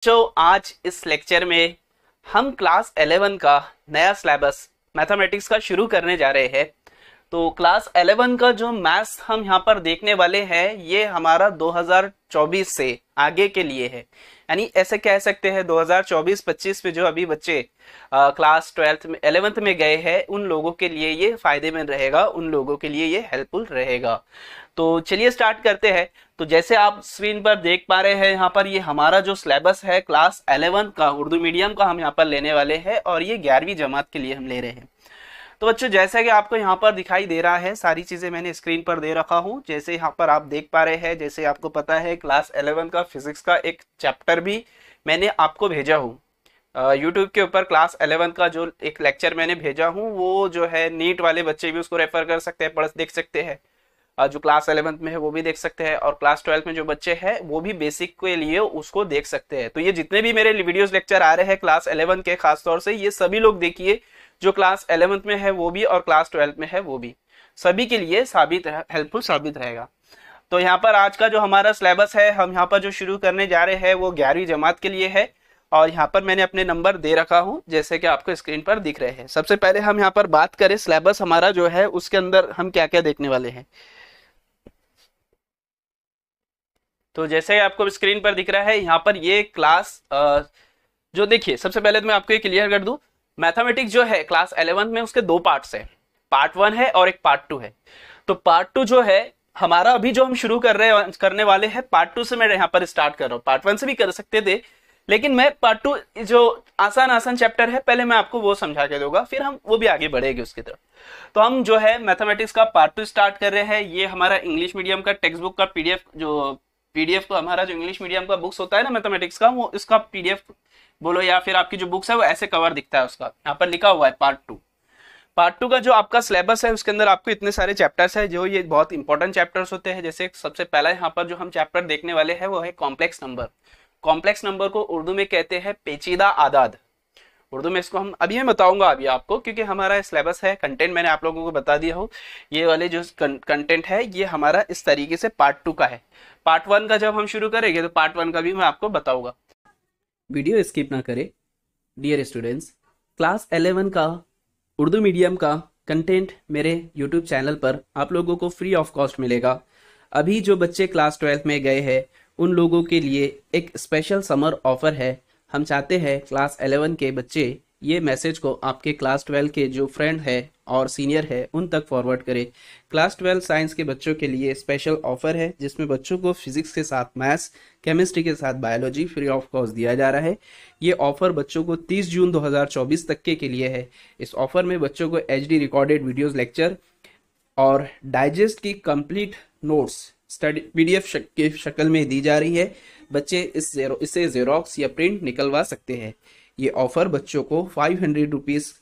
बच्चों आज इस लेक्चर में हम क्लास 11 का नया सिलेबस मैथमेटिक्स का शुरू करने जा रहे हैं तो क्लास 11 का जो मैथ्स हम यहाँ पर देखने वाले हैं ये हमारा 2024 से आगे के लिए है यानी ऐसे कह सकते हैं 2024-25 में जो अभी बच्चे आ, क्लास ट्वेल्थ में एलेवंथ में गए हैं उन लोगों के लिए ये फायदेमंद रहेगा उन लोगों के लिए ये हेल्पफुल रहेगा तो चलिए स्टार्ट करते हैं तो जैसे आप स्क्रीन पर देख पा रहे हैं यहाँ पर ये हमारा जो सिलेबस है क्लास एलेवंथ का उर्दू मीडियम का हम यहाँ पर लेने वाले हैं और ये ग्यारहवीं जमात के लिए हम ले रहे हैं तो बच्चों जैसा कि आपको यहाँ पर दिखाई दे रहा है सारी चीज़ें मैंने स्क्रीन पर दे रखा हूँ जैसे यहाँ पर आप देख पा रहे हैं जैसे आपको पता है क्लास एलेवन का फिजिक्स का एक चैप्टर भी मैंने आपको भेजा हूँ यूट्यूब के ऊपर क्लास एलेवन का जो एक लेक्चर मैंने भेजा हूँ वो जो है नीट वाले बच्चे भी उसको रेफर कर सकते हैं पढ़ देख सकते हैं जो क्लास एलेवंथ में है वो भी देख सकते हैं और क्लास ट्वेल्थ में जो बच्चे हैं वो भी बेसिक के लिए उसको देख सकते हैं तो ये जितने भी मेरे वीडियोस लेक्चर आ रहे हैं क्लास एलेवन के खासतौर से ये सभी लोग देखिए जो क्लास एलेवंथ में है वो भी और क्लास ट्वेल्थ में है वो भी सभी के लिए साबित हेल्पफुल साबित रहेगा तो यहाँ पर आज का जो हमारा सिलेबस है हम यहाँ पर जो शुरू करने जा रहे हैं वो ग्यारहवीं जमात के लिए है और यहाँ पर मैंने अपने नंबर दे रखा हूँ जैसे कि आपको स्क्रीन पर दिख रहे हैं सबसे पहले हम यहाँ पर बात करें सिलेबस हमारा जो है उसके अंदर हम क्या क्या देखने वाले हैं तो जैसे आपको स्क्रीन पर दिख रहा है यहाँ पर ये क्लास जो देखिए सबसे पहले तो मैं आपको ये क्लियर कर दूँ मैथमेटिक्स जो है क्लास एलेवंथ में उसके दो पार्ट है पार्ट वन है और एक पार्ट टू है तो पार्ट टू जो है हमारा अभी जो हम शुरू कर रहे करने वाले हैं पार्ट टू से मैं यहाँ पर स्टार्ट कर रहा हूँ पार्ट वन से भी कर सकते थे लेकिन मैं पार्ट टू जो आसान आसान चैप्टर है पहले मैं आपको वो समझा के दूंगा फिर हम वो भी आगे बढ़ेंगे उसकी तरफ तो हम जो है मैथमेटिक्स का पार्ट टू स्टार्ट कर रहे हैं ये हमारा इंग्लिश मीडियम का टेक्स्ट बुक का पीडीएफ जो पीडीएफ को हमारा जो इंग्लिश मीडियम का बुक्स होता है ना मैथमेटिक्स का वो इसका पीडीएफ बोलो या फिर आपकी जो बुक्स है वो ऐसे कवर दिखता है उसका यहाँ पर लिखा हुआ है पार्ट टू पार्ट टू का जो आपका सिलेबस है उसके अंदर आपको इतने सारे चैप्टर्स है जो ये बहुत इंपॉर्टेंट चैप्टर्स होते हैं जैसे सबसे पहला यहाँ पर जो हम चैप्टर देखने वाले हैं वो है कॉम्प्लेक्स नंबर कॉम्प्लेक्स नंबर को उर्दू में कहते हैं पेचीदा आदाद उर्दू में इसको हम अभी मैं बताऊंगा अभी आपको क्योंकि हमारा सिलेबस है कंटेंट मैंने आप लोगों को बता दिया हो ये वाले जो कंटेंट है ये हमारा इस तरीके से पार्ट टू का है पार्ट वन का जब हम शुरू करेंगे तो पार्ट वन का भी मैं आपको बताऊंगा वीडियो स्किप ना करें डियर स्टूडेंट्स क्लास 11 का उर्दू मीडियम का कंटेंट मेरे यूट्यूब चैनल पर आप लोगों को फ्री ऑफ कॉस्ट मिलेगा अभी जो बच्चे क्लास ट्वेल्थ में गए हैं उन लोगों के लिए एक स्पेशल समर ऑफर है हम चाहते हैं क्लास एलेवन के बच्चे ये मैसेज को आपके क्लास ट्वेल्व के जो फ्रेंड है और सीनियर है उन तक फॉरवर्ड करें क्लास ट्वेल्व साइंस के बच्चों के लिए स्पेशल ऑफर है जिसमें बच्चों को फिजिक्स के साथ मैथ्स केमिस्ट्री के साथ बायोलॉजी फ्री ऑफ कॉस्ट दिया जा रहा है ये ऑफर बच्चों को 30 जून 2024 तक के, के लिए है इस ऑफर में बच्चों को एच रिकॉर्डेड वीडियोज लेक्चर और डाइजेस्ट की कंप्लीट नोट्स स्टडी पी शक, के शक्ल में दी जा रही है बच्चे इस जेरो इससे जेरोक्स या प्रिंट निकलवा सकते हैं ये ऑफ़र बच्चों को फाइव हंड्रेड रुपीज़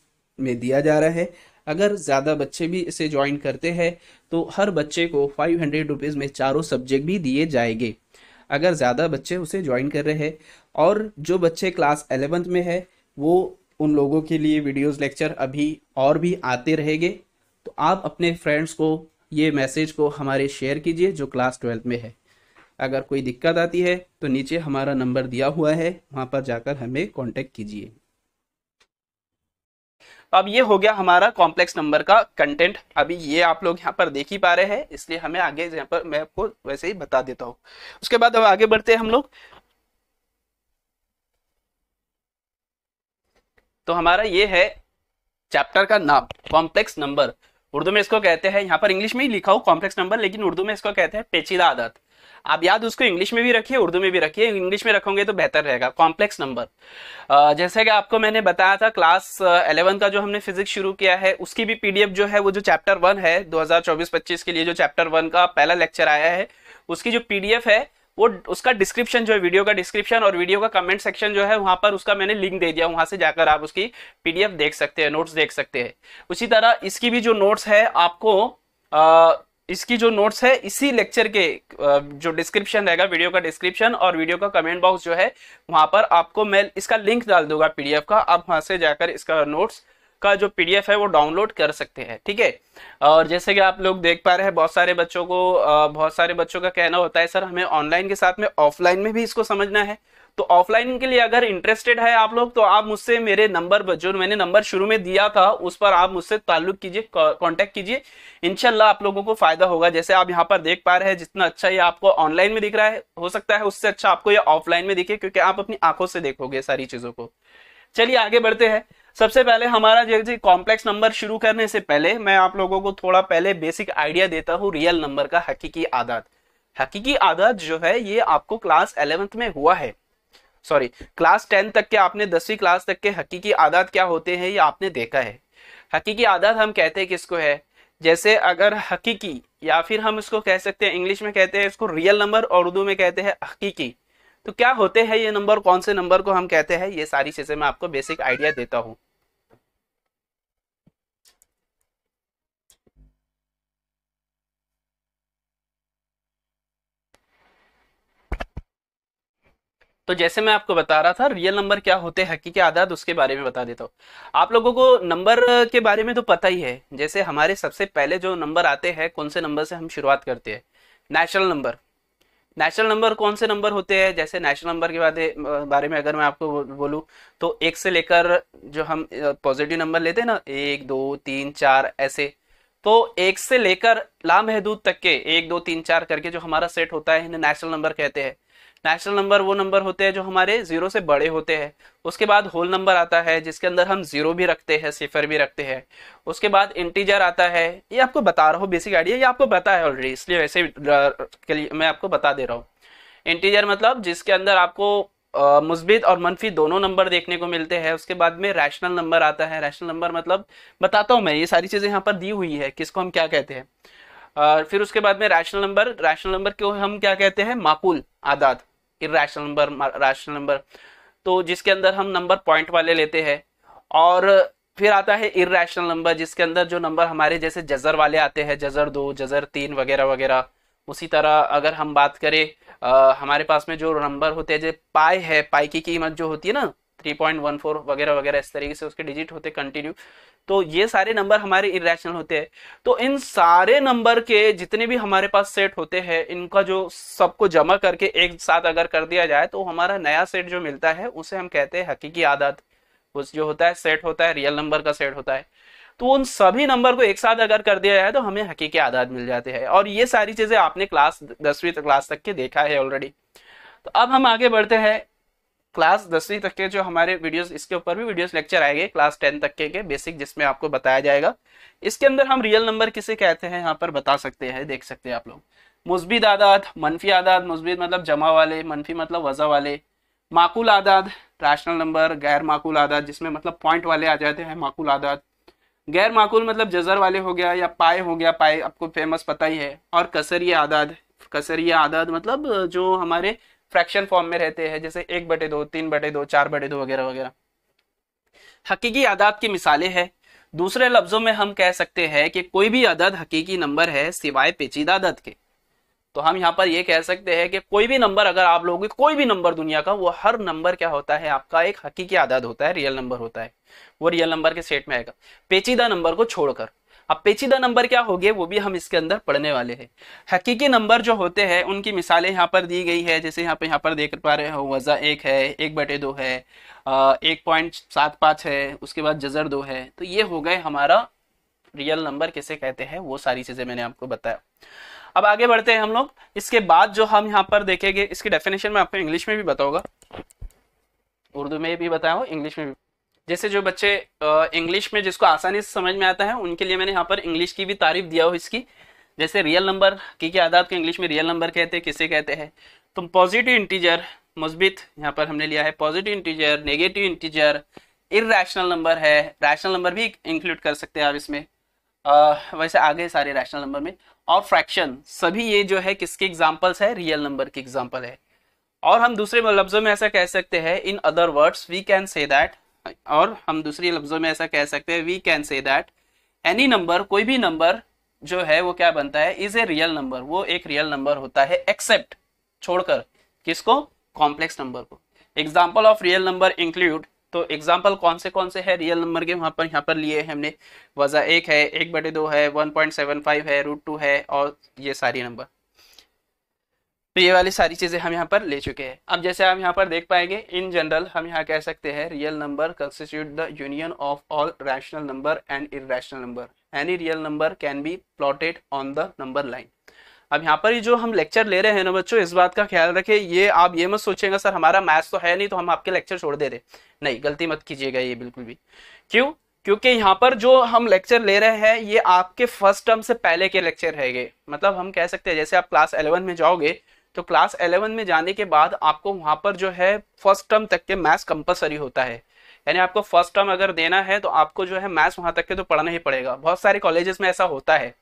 में दिया जा रहा है अगर ज़्यादा बच्चे भी इसे ज्वाइन करते हैं तो हर बच्चे को फाइव हंड्रेड रुपीज़ में चारों सब्जेक्ट भी दिए जाएंगे अगर ज़्यादा बच्चे उसे ज्वाइन कर रहे हैं और जो बच्चे क्लास एलेवंथ में है वो उन लोगों के लिए वीडियोस लेक्चर अभी और भी आते रहेंगे तो आप अपने फ्रेंड्स को ये मैसेज को हमारे शेयर कीजिए जो क्लास ट्वेल्थ में है अगर कोई दिक्कत आती है तो नीचे हमारा नंबर दिया हुआ है वहां पर जाकर हमें कॉन्टेक्ट कीजिए अब ये हो गया हमारा कॉम्प्लेक्स नंबर का कंटेंट अभी ये आप लोग यहाँ पर देख ही पा रहे हैं इसलिए हमें आगे यहाँ पर मैं आपको वैसे ही बता देता हूँ उसके बाद अब आगे बढ़ते हैं हम लोग तो हमारा ये है चैप्टर का नाम कॉम्प्लेक्स नंबर उर्दू में इसको कहते हैं यहाँ पर इंग्लिश में ही लिखा हो कॉम्प्लेक्स नंबर लेकिन उर्दू में इसको कहते हैं पेचीदा आदत आप याद उसको इंग्लिश में भी रखिए उर्दू में भी रखिए इंग्लिश में रखोगे तो बेहतर रहेगा कॉम्प्लेक्स नंबर जैसे कि आपको मैंने बताया था क्लास एलेवन का जो हमने फिजिक्स शुरू किया है उसकी भी पीडीएफ जो है वो जो चैप्टर वन है 2024-25 के लिए जो चैप्टर वन का पहला लेक्चर आया है उसकी जो पीडीएफ है वो उसका डिस्क्रिप्शन जो है वीडियो का डिस्क्रिप्शन और वीडियो का कमेंट सेक्शन जो है वहां पर उसका मैंने लिंक दे दिया वहां से जाकर आप उसकी पीडीएफ देख सकते हैं नोट्स देख सकते हैं उसी तरह इसकी भी जो नोट्स है आपको इसकी जो नोट्स है इसी लेक्चर के जो डिस्क्रिप्शन रहेगा वीडियो का डिस्क्रिप्शन और वीडियो का कमेंट बॉक्स जो है वहां पर आपको मैं इसका लिंक डाल दूंगा पीडीएफ का आप वहां से जाकर इसका नोट्स का जो पीडीएफ है वो डाउनलोड कर सकते हैं ठीक है और जैसे कि आप लोग देख पा रहे हैं बहुत सारे बच्चों को बहुत सारे बच्चों का कहना होता है सर हमें ऑनलाइन के साथ में ऑफलाइन में भी इसको समझना है तो ऑफलाइन के लिए अगर इंटरेस्टेड है आप लोग तो आप मुझसे मेरे नंबर पर जो मैंने नंबर शुरू में दिया था उस पर आप मुझसे ताल्लुक कीजिए कांटेक्ट कीजिए इनशाला आप लोगों को फायदा होगा जैसे आप यहाँ पर देख पा रहे हैं जितना अच्छा ये आपको ऑनलाइन में दिख रहा है हो सकता है उससे अच्छा आपको ये ऑफलाइन में दिखे क्योंकि आप अपनी आंखों से देखोगे सारी चीजों को चलिए आगे बढ़ते हैं सबसे पहले हमारा जैसे कॉम्प्लेक्स नंबर शुरू करने से पहले मैं आप लोगों को थोड़ा पहले बेसिक आइडिया देता हूँ रियल नंबर का हकीकी आदत हकीकी आदत जो है ये आपको क्लास एलेवेंथ में हुआ है सॉरी क्लास टेन तक के आपने दसवीं क्लास तक के हकीकी आदात क्या होते हैं ये आपने देखा है हकीकी आदात हम कहते हैं किसको है जैसे अगर हकीकी या फिर हम इसको कह सकते हैं इंग्लिश में कहते हैं इसको रियल नंबर और उर्दू में कहते हैं हकीकी तो क्या होते हैं ये नंबर कौन से नंबर को हम कहते हैं ये सारी चीज़ें मैं आपको बेसिक आइडिया देता हूँ तो जैसे मैं आपको बता रहा था रियल नंबर क्या होते हैं के आदाद उसके बारे में बता देता हूँ आप लोगों को नंबर के बारे में तो पता ही है जैसे हमारे सबसे पहले जो नंबर आते हैं कौन से नंबर से हम शुरुआत करते हैं नेचुरल नंबर नेचुरल नंबर कौन से नंबर होते हैं जैसे नेचुरल नंबर के बारे में अगर मैं आपको बोलूँ तो एक से लेकर जो हम पॉजिटिव नंबर लेते हैं ना एक दो तीन चार ऐसे तो एक से लेकर लामहदूद तक के एक दो तीन चार करके जो हमारा सेट होता है इन्हें नेचुरल नंबर कहते हैं नेचुरल नंबर वो नंबर होते हैं जो हमारे जीरो से बड़े होते हैं उसके बाद होल नंबर आता है जिसके अंदर हम जीरो भी रखते हैं सिफर भी रखते हैं उसके बाद इंटीजर आता है ये आपको बता रहा हूँ बेसिक आइडिया ये आपको बता है ऑलरेडी इसलिए वैसे के लिए मैं आपको बता दे रहा हूँ इंटीजर मतलब जिसके अंदर आपको मुस्बित और मनफी दोनों नंबर देखने को मिलते हैं उसके बाद में रैशनल नंबर आता है रैशनल नंबर मतलब बताता हूँ मैं ये सारी चीज़ें यहाँ पर दी हुई है किसको हम क्या कहते हैं और फिर उसके बाद में रैशनल नंबर रैशनल नंबर को हम क्या कहते हैं माकूल आदाद इेशनल नंबर रैशनल नंबर तो जिसके अंदर हम नंबर पॉइंट वाले लेते हैं और फिर आता है इेशनल नंबर जिसके अंदर जो नंबर हमारे जैसे जजर वाले आते हैं जजर दो जजर तीन वगैरह वगैरह उसी तरह अगर हम बात करें आ, हमारे पास में जो नंबर होते हैं जो पाई है पाई की कीमत जो होती है ना 3.14 वगैरह वगैरह इस तरीके से उसके डिजिट होते कंटिन्यू तो ये सारे नंबर हमारे इरेशनल होते हैं तो इन सारे नंबर के जितने भी हमारे पास सेट होते हैं इनका जो सबको जमा करके एक साथ अगर कर दिया जाए तो हमारा नया सेट जो मिलता है उसे हम कहते हैं हकीकी आदत उस जो होता है सेट होता है रियल नंबर का सेट होता है तो उन सभी नंबर को एक साथ अगर कर दिया जाए तो हमें हकीकी आदत मिल जाते हैं और ये सारी चीज़ें आपने क्लास दसवीं क्लास तक के देखा है ऑलरेडी तो अब हम आगे बढ़ते हैं क्लास दसवीं तक के जो हमारे वीडियोस इसके ऊपर भी वीडियोस लेक्चर आएंगे क्लास टेन तक के, के बेसिक जिसमें आपको बताया जाएगा इसके अंदर हम रियल नंबर किसे कहते हैं यहाँ पर बता सकते हैं देख सकते हैं आप लोग मुस्बित आदाद मनफी आदाद मुस्बित मतलब जमा वाले मनफी मतलब वजह वाले माकूल आदाद रैशनल नंबर गैर माकूल आदाद जिसमें मतलब पॉइंट वाले आ जाते हैं माकूल आदाद गैर माकूल मतलब जजर वाले हो गया या पाए हो गया पाए आपको फेमस पता ही है और कसरिया आदाद कसरिया आदाद मतलब जो हमारे फ्रैक्शन फॉर्म में रहते हैं जैसे एक बटे दो तीन बटे दो चार बटे दो वगैरह वगैरह हकीकी आदाद की मिसालें हैं दूसरे लफ्जों में हम कह सकते हैं कि कोई भी अदद हकीकी नंबर है सिवाय पेचीदा आदद के तो हम यहाँ पर यह कह सकते हैं कि कोई भी नंबर अगर आप लोगों कोई भी नंबर दुनिया का वो हर नंबर क्या होता है आपका एक हकीकी आदाद होता है रियल नंबर होता है वो रियल नंबर के सेट में आएगा पेचीदा नंबर को छोड़कर अब पेचीदा नंबर क्या हो गए वो भी हम इसके अंदर पढ़ने वाले हैं हकीकी नंबर जो होते हैं उनकी मिसालें यहाँ पर दी गई है जैसे यहाँ पे यहाँ पर देख पा रहे हो वज़ा एक है एक बटे दो है एक पॉइंट सात पाँच है उसके बाद जजर दो है तो ये हो गए हमारा रियल नंबर किसे कहते हैं वो सारी चीज़ें मैंने आपको बताया अब आगे बढ़ते हैं हम लोग इसके बाद जो हम यहाँ पर देखेंगे इसकी डेफिनेशन में आपको इंग्लिश में भी बताऊंगा उर्दू में भी बताया हो इंग्लिश में भी जैसे जो बच्चे इंग्लिश में जिसको आसानी से समझ में आता है उनके लिए मैंने यहाँ पर इंग्लिश की भी तारीफ दिया हो इसकी जैसे रियल नंबर की क्या आदाब को इंग्लिश में रियल नंबर कहते हैं किसे कहते हैं तो पॉजिटिव इंटीजर मुस्बित यहाँ पर हमने लिया है positive integer negative integer irrational number है रैशनल नंबर भी इंक्लूड कर सकते हैं आप इसमें आ, वैसे आगे सारे रैशनल नंबर में और फ्रैक्शन सभी ये जो है किसके एग्जाम्पल्स है रियल नंबर के एग्जाम्पल है और हम दूसरे लफ्जों मतलब में ऐसा कह सकते हैं in other words we can say that और हम दूसरे लफ्जों में ऐसा कह सकते हैं we can say that any number कोई भी नंबर जो है वो क्या बनता है इज ए रियल नंबर वो एक रियल नंबर होता है एक्सेप्ट छोड़कर किसको कॉम्प्लेक्स नंबर को example of real number include तो एग्जाम्पल कौन से कौन से है रियल नंबर के वहां पर यहाँ पर लिए हमने वजह एक है एक बटे दो है वन पॉइंट सेवन फाइव है रूट टू है और ये सारी नंबर तो ये वाली सारी चीज़ें हम यहाँ पर ले चुके हैं अब जैसे आप यहाँ पर देख पाएंगे इन जनरल हम यहाँ कह सकते हैं real number constitute the union of all rational number and irrational number any real number can be plotted on the number line अब यहाँ पर ही जो हम लेक्चर ले रहे हैं ना बच्चों इस बात का ख्याल रखें ये आप ये मत सोचेंगे सर हमारा मैथ्स तो है नहीं तो हम आपके लेक्चर छोड़ दे रहे नहीं गलती मत कीजिएगा ये बिल्कुल भी क्यों क्योंकि यहाँ पर जो हम लेक्चर ले रहे हैं ये आपके फर्स्ट टर्म से पहले के लेक्चर है मतलब हम कह सकते हैं जैसे आप क्लास एलेवन में जाओगे तो क्लास एलेवन में जाने के बाद आपको वहाँ पर जो है फर्स्ट टर्म तक के मैथ्स कंपलसरी होता है यानी आपको फर्स्ट टर्म अगर देना है तो आपको जो है मैथ्स वहाँ तक के तो पढ़ना ही पड़ेगा बहुत सारे कॉलेजेस में ऐसा होता है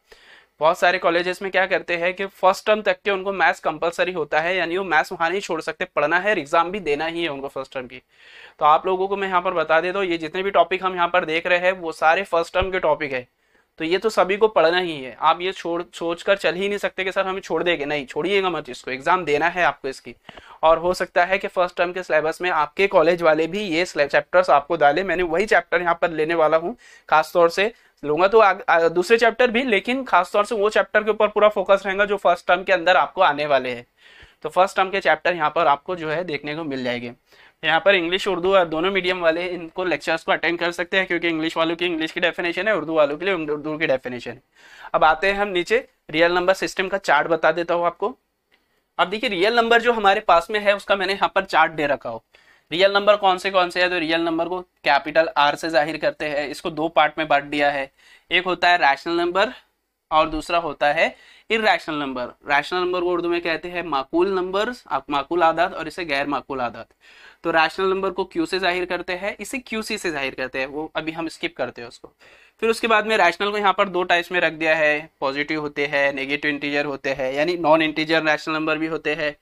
बहुत सारे कॉलेजेस में क्या करते हैं कि फर्स्ट टर्म तक के उनको मैथ्स कंपलसरी होता है यानी वो मैथ्स वहाँ नहीं छोड़ सकते पढ़ना है एग्जाम भी देना ही है उनको फर्स्ट टर्म की तो आप लोगों को मैं यहाँ पर बता देता हूँ ये जितने भी टॉपिक हम यहाँ पर देख रहे हैं वो सारे फर्स्ट टर्म के टॉपिक है तो ये तो सभी को पढ़ना ही है आप ये छोड़ सोच कर चल ही नहीं सकते कि सर हमें छोड़ देंगे नहीं छोड़िएगा मत इसको एग्जाम देना है आपको इसकी और हो सकता है कि फर्स्ट टर्म के सिलेबस में आपके कॉलेज वाले भी ये चैप्टर्स आपको डाले मैंने वही चैप्टर यहाँ पर लेने वाला हूँ खासतौर से लूंगा तो दूसरे चैप्टर भी लेकिन खासतौर से वो चैप्टर के ऊपर पूरा फोकस रहेगा जो फर्स्ट टर्म के अंदर आपको आने वाले है तो फर्स्ट टर्म के चैप्टर यहाँ पर आपको जो है देखने को मिल जाएंगे यहाँ पर इंग्लिश उर्दू और दोनों मीडियम वाले इनको लेक्चर्स को अटेंड कर सकते हैं क्योंकि इंग्लिश वालों की इंग्लिश की डेफिनेशन है उर्दू वालों के लिए उर्दू की डेफिनेशन है अब आते हैं हम नीचे रियल नंबर सिस्टम का चार्ट बता देता हूँ आपको अब देखिए रियल नंबर जो हमारे पास में है उसका मैंने यहाँ पर चार्ट दे रखा हो रियल नंबर कौन से कौन से है तो रियल नंबर को कैपिटल आर से जाहिर करते हैं इसको दो पार्ट में बांट दिया है एक होता है रैशनल नंबर और दूसरा होता है इरेशनल नंबर रैशनल नंबर को उर्दू में कहते हैं माकूल नंबर माकूल आदात और इसे गैर माकूल आदात तो रैशनल नंबर को क्यू से जाहिर करते हैं इसे क्यू सी से जाहिर करते हैं वो अभी हम स्किप करते हैं उसको फिर उसके बाद में रैशनल को यहाँ पर दो टाइप्स में रख दिया है पॉजिटिव होते हैं नेगेटिव इंटीजर होते हैं यानी नॉन इंटीजर रैशनल नंबर भी होते हैं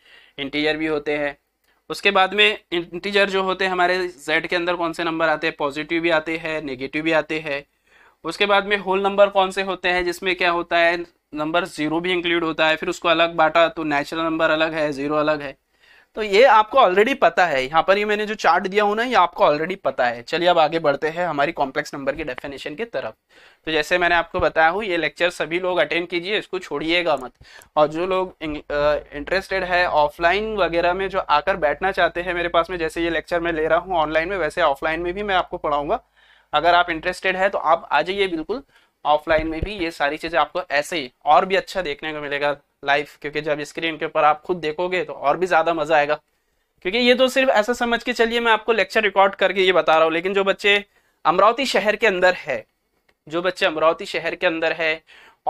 इंटीजर भी होते हैं उसके बाद में इंटीजर जो होते हैं हमारे जेड के अंदर कौन से नंबर आते हैं पॉजिटिव भी आते हैं नेगेटिव भी आते हैं उसके बाद में होल नंबर कौन से होते हैं जिसमें क्या होता है नंबर जीरो भी इंक्लूड होता है फिर उसको अलग बांटा तो नेचुरल नंबर अलग है जीरो अलग है तो ये आपको ऑलरेडी पता है यहाँ पर ये मैंने जो चार्ट दिया हूं ना ये आपको ऑलरेडी पता है चलिए अब आगे बढ़ते हैं हमारी कॉम्प्लेक्स नंबर की डेफिनेशन की तरफ तो जैसे मैंने आपको बताया हूँ ये लेक्चर सभी लोग अटेंड कीजिए इसको छोड़िएगा मत और जो लोग इंटरेस्टेड है ऑफलाइन वगैरह में जो आकर बैठना चाहते हैं मेरे पास में जैसे ये लेक्चर मैं ले रहा हूँ ऑनलाइन में वैसे ऑफलाइन में भी मैं आपको पढ़ाऊंगा अगर आप इंटरेस्टेड है तो आप आ जाइए बिल्कुल ऑफलाइन में भी ये सारी चीज़ें आपको ऐसे ही और भी अच्छा देखने को मिलेगा लाइव क्योंकि जब स्क्रीन के ऊपर आप खुद देखोगे तो और भी ज़्यादा मज़ा आएगा क्योंकि ये तो सिर्फ ऐसा समझ के चलिए मैं आपको लेक्चर रिकॉर्ड करके ये बता रहा हूँ लेकिन जो बच्चे अमरावती शहर के अंदर है जो बच्चे अमरावती शहर के अंदर है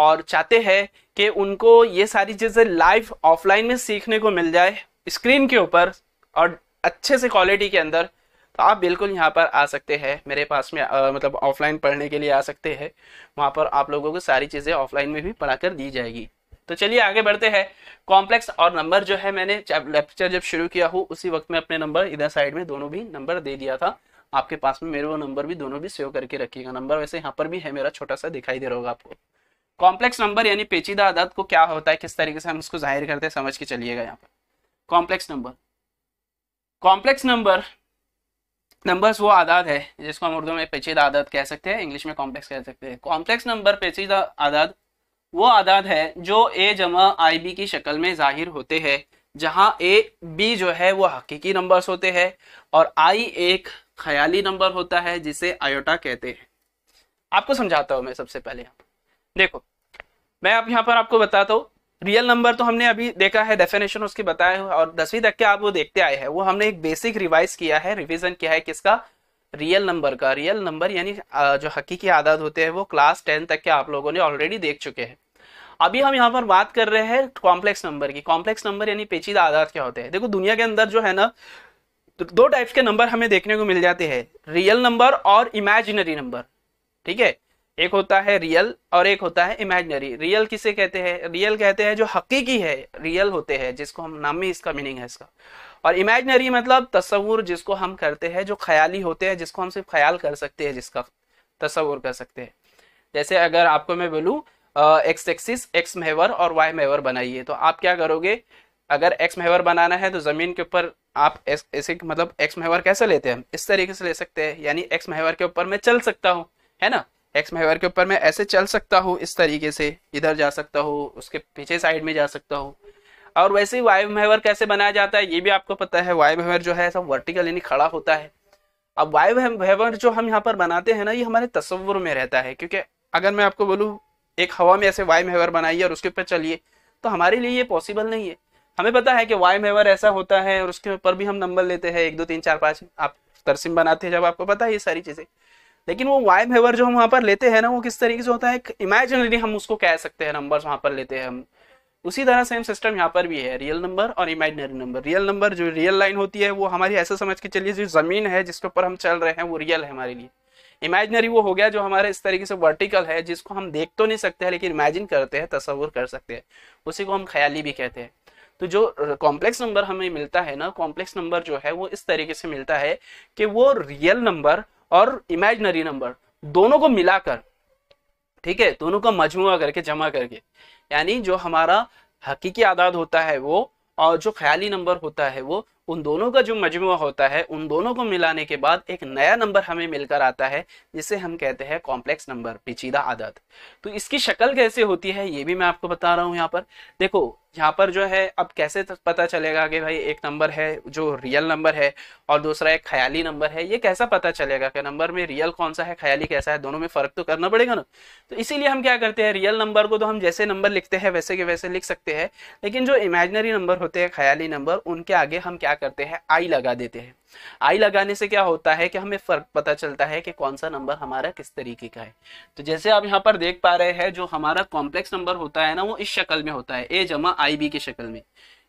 और चाहते हैं कि उनको ये सारी चीज़ें लाइव ऑफलाइन में सीखने को मिल जाए स्क्रीन के ऊपर और अच्छे से क्वालिटी के अंदर तो आप बिल्कुल यहाँ पर आ सकते हैं मेरे पास में आ, मतलब ऑफलाइन पढ़ने के लिए आ सकते हैं वहाँ पर आप लोगों को सारी चीज़ें ऑफलाइन में भी पढ़ा कर दी जाएगी तो चलिए आगे बढ़ते हैं कॉम्प्लेक्स और नंबर जो है मैंने लेक्चर जब शुरू किया हूँ उसी वक्त में अपने नंबर इधर साइड में दोनों भी नंबर दे दिया था आपके पास में मेरे वो नंबर भी दोनों भी सेव करके रखिएगा नंबर वैसे यहाँ पर भी है मेरा छोटा सा दिखाई दे रहा होगा आपको कॉम्प्लेक्स नंबर यानी पेचीदा आदत को क्या होता है किस तरीके से हम उसको जाहिर करते हैं समझ के चलिएगा यहाँ पर complex number complex number numbers वो आदत है जिसको हम उर्दू में पेचीदा आदाद कह सकते हैं इंग्लिश में कॉम्प्लेक्स कह सकते हैं कॉम्प्लेक्स नंबर पेचीदा आदाद वो आदाद है जो ए जमा आई बी की शक्ल में जाहिर होते हैं जहां ए बी जो है वो हकीकी नंबर्स होते हैं और आई एक ख्याली नंबर होता है जिसे आयोटा कहते हैं आपको समझाता हूं मैं सबसे पहले देखो मैं आप यहाँ पर आपको बताता हूँ रियल नंबर तो हमने अभी देखा है डेफिनेशन उसकी बताया और दसवीं तक के आप वो देखते आए हैं वो हमने एक बेसिक रिवाइज किया है रिविजन किया है किसका रियल नंबर का रियल नंबर यानी जो हकीकी आदाद होते हैं वो क्लास टेन तक के आप लोगों ने ऑलरेडी देख चुके हैं अभी हम यहाँ पर बात कर रहे हैं कॉम्प्लेक्स नंबर की कॉम्प्लेक्स नंबर यानी पेचीदा आधार क्या होते हैं देखो दुनिया के अंदर जो है ना दो टाइप्स के नंबर हमें देखने को मिल जाते हैं रियल नंबर और इमेजिनरी नंबर ठीक है एक होता है रियल और एक होता है इमेजिनरी रियल किसे कहते हैं रियल कहते हैं जो हकीकी है रियल होते हैं जिसको हम नाम में इसका मीनिंग है इसका और इमेजिनरी मतलब तस्वूर जिसको हम करते हैं जो ख्याली होते हैं जिसको हम सिर्फ ख्याल कर सकते हैं जिसका तस्वूर कर सकते हैं जैसे अगर आपको मैं बोलूँ एक्स एक्सिस एक्स मेहवर और वाई मेहवर बनाइए तो आप क्या करोगे अगर एक्स मेहवर बनाना है तो ज़मीन के ऊपर आप ऐसे मतलब एक्स मेहवर कैसे लेते हैं इस तरीके से ले सकते हैं यानी एक्स मेहवर के ऊपर मैं चल सकता हूँ है ना एक्स मेहवर के ऊपर मैं ऐसे चल सकता हूँ इस तरीके से इधर जा सकता हूँ उसके पीछे साइड में जा सकता हूँ और वैसे ही वायु मेहवर कैसे बनाया जाता है ये भी आपको पता है वायु मेहवर जो है सब वर्टिकल यानी खड़ा होता है अब वायु मेहवर जो हम यहाँ पर बनाते हैं ना ये हमारे तस्वुर में रहता है क्योंकि अगर मैं आपको बोलूँ एक हवा में ऐसे वाई हेवर बनाइए और उसके ऊपर चलिए तो हमारे लिए ये पॉसिबल नहीं है हमें पता है कि वाइम हेवर ऐसा होता है और उसके ऊपर भी हम नंबर लेते हैं एक दो तीन चार पाँच आप तरसीम बनाते हैं जब आपको पता है ये सारी चीज़ें लेकिन वो वाइम हेवर जो हम वहाँ पर लेते हैं ना वो किस तरीके से होता है इमेजिनरी हम उसको कह सकते हैं नंबर वहाँ पर लेते हैं हम उसी तरह सेम सिस्टम यहाँ पर भी है रियल नंबर और इमेजनरी नंबर रियल नंबर जो रियल लाइन होती है वो हमारी ऐसा समझ के चलिए जो ज़मीन है जिसके ऊपर हम चल रहे हैं वो रियल है हमारे लिए इमेजनरी वो हो गया जो हमारे इस तरीके से वर्टिकल है जिसको हम देख तो नहीं सकते हैं लेकिन इमेजिन करते हैं तस्वुर कर सकते हैं उसी को हम ख्याली भी कहते हैं तो जो कॉम्प्लेक्स नंबर हमें मिलता है ना कॉम्प्लेक्स नंबर जो है वो इस तरीके से मिलता है कि वो रियल नंबर और इमेजनरी नंबर दोनों को मिलाकर ठीक है दोनों का मजमुआ करके जमा करके यानी जो हमारा हकीकी आदाद होता है वो और जो ख्याली नंबर होता है वो उन दोनों का जो मजमू होता है उन दोनों को मिलाने के बाद एक नया नंबर हमें मिलकर आता है जिसे हम कहते हैं कॉम्प्लेक्स नंबर पेचीदा आदत तो इसकी शक्ल कैसे होती है ये भी मैं आपको बता रहा हूँ यहाँ पर देखो यहाँ पर जो है अब कैसे पता चलेगा कि भाई एक नंबर है जो रियल नंबर है और दूसरा एक ख्याली नंबर है ये कैसा पता चलेगा कि नंबर में रियल कौन सा है ख्याली कैसा है दोनों में फ़र्क तो करना पड़ेगा ना तो इसीलिए हम क्या करते हैं रियल नंबर को तो हम जैसे नंबर लिखते हैं वैसे के वैसे लिख सकते हैं लेकिन जो इमेजनरी नंबर होते हैं ख्याली नंबर उनके आगे हम क्या क्या करते हैं आई लगा देते हैं आई लगाने से क्या होता है कि हमें फर्क पता चलता है कि कौन सा नंबर हमारा किस तरीके का है तो जैसे आप यहाँ पर देख पा रहे हैं जो हमारा कॉम्प्लेक्स नंबर होता है ना वो इस शक्ल में होता है ए जमा आई बी की शक्ल में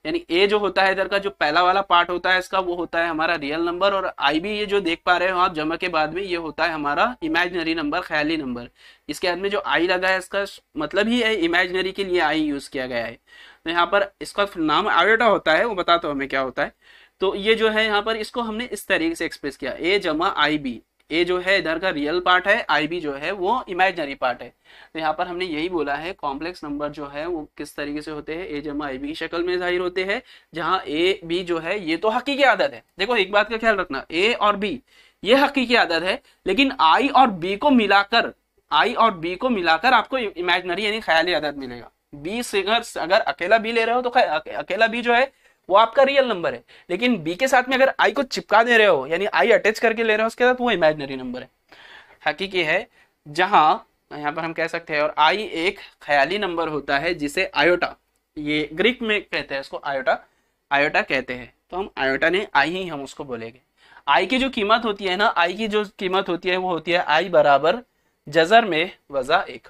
यानी ए जो होता है इधर का जो पहला वाला पार्ट होता है इसका वो होता है हमारा रियल नंबर और आई बी ये जो देख पा रहे हो आप जमा के बाद में ये होता है हमारा इमेजनरी नंबर ख्याली नंबर इसके बाद में जो आई लगा है इसका मतलब ही है इमेजनरी के लिए आई यूज किया गया है तो यहाँ पर इसका नाम आयोटा होता है वो बता दो तो हमें क्या होता है तो ये जो है यहाँ पर इसको हमने इस तरीके से एक्सप्रेस किया ए जमा आई बी ए जो है इधर का रियल पार्ट है आई बी जो है वो इमेजनरी पार्ट है तो यहाँ पर हमने यही बोला है कॉम्प्लेक्स नंबर जो है वो किस तरीके से होते हैं ए जमा आई बी की शक्ल में जाहिर होते हैं जहाँ ए बी जो है ये तो हकी आदत है देखो एक बात का ख्याल रखना ए और बी ये हकीकी आदत है लेकिन आई और बी को मिलाकर आई और बी को मिलाकर आपको इमेजनरी यानी ख्याली आदत मिलेगा बी से अगर अगर अकेला बी ले रहे हो तो खैर अकेला बी जो है वो आपका रियल नंबर है लेकिन बी के साथ में अगर आई को चिपका दे रहे हो यानी आई अटैच करके ले रहे हो उसके साथ वो इमेजनरी नंबर है हकीकी है जहां यहाँ पर हम कह सकते हैं और आई एक ख्याली नंबर होता है जिसे आयोटा ये ग्रीक में कहते हैं इसको आयोटा आयोटा कहते हैं तो हम आयोटा ने आई ही हम उसको बोलेंगे आई की जो कीमत होती है ना आई की जो कीमत होती है वो होती है आई बराबर जजर में वजा एक